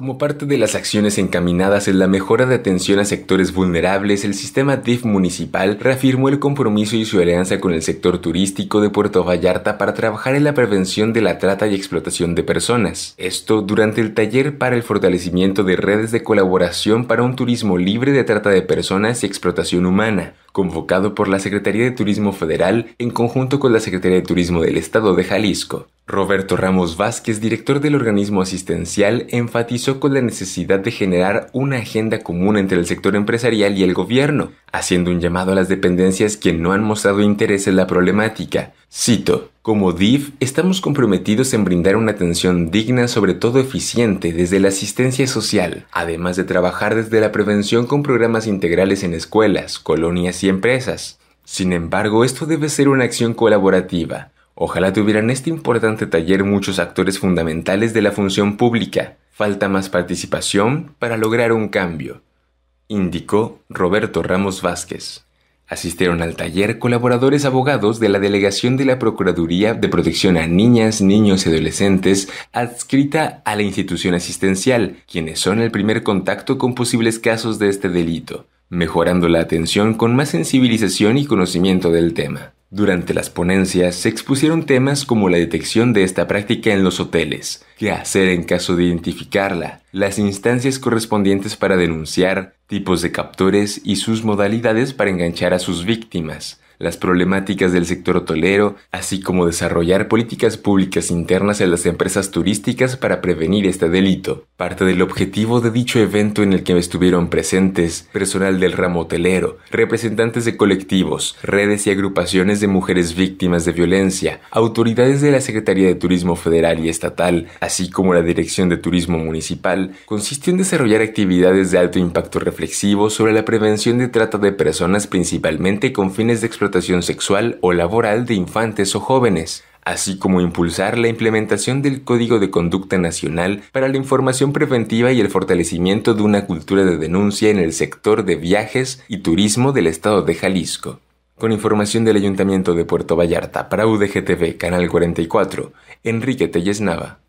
Como parte de las acciones encaminadas en la mejora de atención a sectores vulnerables, el sistema DIF municipal reafirmó el compromiso y su alianza con el sector turístico de Puerto Vallarta para trabajar en la prevención de la trata y explotación de personas. Esto durante el taller para el fortalecimiento de redes de colaboración para un turismo libre de trata de personas y explotación humana, convocado por la Secretaría de Turismo Federal en conjunto con la Secretaría de Turismo del Estado de Jalisco. Roberto Ramos Vázquez, director del organismo asistencial, enfatizó con la necesidad de generar una agenda común entre el sector empresarial y el gobierno, haciendo un llamado a las dependencias que no han mostrado interés en la problemática. Cito, como DIF, estamos comprometidos en brindar una atención digna, sobre todo eficiente, desde la asistencia social, además de trabajar desde la prevención con programas integrales en escuelas, colonias y empresas. Sin embargo, esto debe ser una acción colaborativa. Ojalá tuvieran este importante taller muchos actores fundamentales de la función pública. Falta más participación para lograr un cambio indicó Roberto Ramos Vázquez. Asistieron al taller colaboradores abogados de la Delegación de la Procuraduría de Protección a Niñas, Niños y Adolescentes adscrita a la institución asistencial, quienes son el primer contacto con posibles casos de este delito, mejorando la atención con más sensibilización y conocimiento del tema. Durante las ponencias se expusieron temas como la detección de esta práctica en los hoteles, qué hacer en caso de identificarla, las instancias correspondientes para denunciar, tipos de captores y sus modalidades para enganchar a sus víctimas, las problemáticas del sector hotelero, así como desarrollar políticas públicas internas en las empresas turísticas para prevenir este delito. Parte del objetivo de dicho evento en el que estuvieron presentes personal del ramo hotelero, representantes de colectivos, redes y agrupaciones de mujeres víctimas de violencia, autoridades de la Secretaría de Turismo Federal y Estatal, así como la Dirección de Turismo Municipal, consistió en desarrollar actividades de alto impacto reflexivo sobre la prevención de trata de personas principalmente con fines de explotación sexual o laboral de infantes o jóvenes, así como impulsar la implementación del Código de Conducta Nacional para la información preventiva y el fortalecimiento de una cultura de denuncia en el sector de viajes y turismo del estado de Jalisco. Con información del Ayuntamiento de Puerto Vallarta para UDGTV Canal 44, Enrique Telles Nava.